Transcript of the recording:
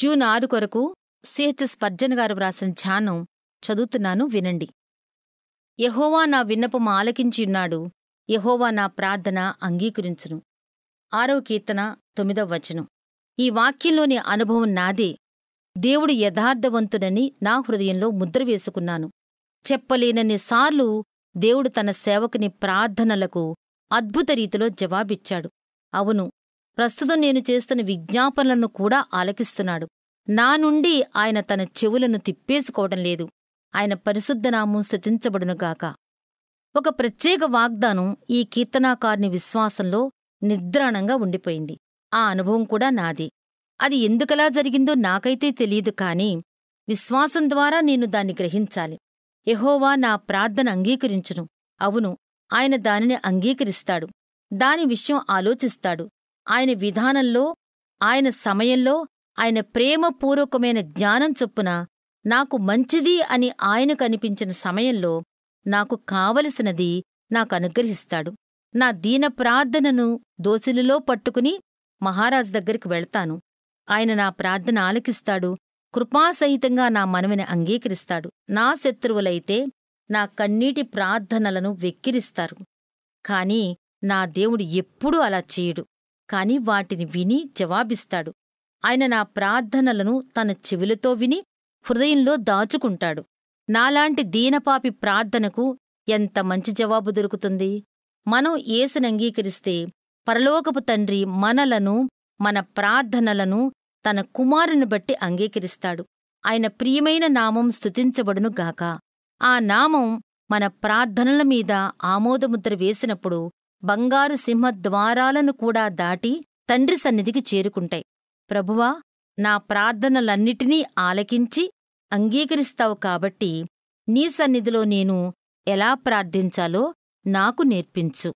June ఆరు కొరకు CHS పర్జన్ గారు వ్రాసిన ధ్యానం చదువుతున్నాను వినండి యహోవా నా విన్నపం ఆలకించియున్నాడు యహోవా నా ప్రార్థన అంగీకరించును ఆరవ కీర్తన తొమ్మిదవ వచనం ఈ వాక్యంలోని అనుభవం నాదే దేవుడు యథార్థవంతుడని నా హృదయంలో ముద్ర వేసుకున్నాను చెప్పలేనన్ని సార్లు దేవుడు తన సేవకుని ప్రార్థనలకు అద్భుత రీతిలో జవాబిచ్చాడు అవును ప్రస్తుతం నేను చేస్తున్న విజ్ఞాపనలను కూడా ఆలకిస్తున్నాడు నా నుండి ఆయన తన చెవులను తిప్పేసుకోవడం లేదు ఆయన పరిశుద్ధనామం స్థితించబడునుగాక ఒక ప్రత్యేక వాగ్దానం ఈ కీర్తనాకారుని విశ్వాసంలో నిద్రాణంగా ఉండిపోయింది ఆ అనుభవం కూడా నాది అది ఎందుకలా జరిగిందో నాకైతే తెలియదు కాని విశ్వాసం ద్వారా నేను దాన్ని గ్రహించాలి ఎహోవా నా ప్రార్థన అంగీకరించును అవును ఆయన దానిని అంగీకరిస్తాడు దాని విషయం ఆలోచిస్తాడు ఆయన విధానంలో ఆయన సమయంలో ఆయన ప్రేమపూర్వకమైన జ్ఞానం చొప్పున నాకు మంచిది అని ఆయనకు అనిపించిన సమయంలో నాకు కావలసినది నాకు అనుగ్రహిస్తాడు నా దీన ప్రార్థనను దోసిలిలో పట్టుకుని మహారాజు దగ్గరికి వెళ్తాను ఆయన నా ప్రార్థన ఆలకిస్తాడు కృపాసహితంగా నా మనవిని అంగీకరిస్తాడు నా శత్రువులైతే నా కన్నీటి ప్రార్థనలను వెక్కిరిస్తారు కాని నా దేవుడు ఎప్పుడూ అలా చేయడు కాని వాటిని విని జవాబిస్తాడు ఆయన నా ప్రార్థనలను తన చెవులతో విని హృదయంలో దాచుకుంటాడు నాలాంటి దీనపాపి ప్రార్థనకు ఎంత మంచి జవాబు దొరుకుతుంది మనం ఏసునంగీకరిస్తే పరలోకపు తండ్రి మనలను మన ప్రార్థనలను తన కుమారుని బట్టి అంగీకరిస్తాడు ఆయన ప్రియమైన నామం స్థుతించబడునుగాక ఆ నామం మన ప్రార్థనల మీద ఆమోదముద్ర వేసినప్పుడు బంగారు సింహ ద్వారాలను కూడా దాటి తండ్రి సన్నిధికి చేరుకుంటాయి ప్రభువా నా ప్రార్థనలన్నిటినీ ఆలకించి అంగీకరిస్తావు కాబట్టి నీ సన్నిధిలో నేను ఎలా ప్రార్థించాలో నాకు నేర్పించు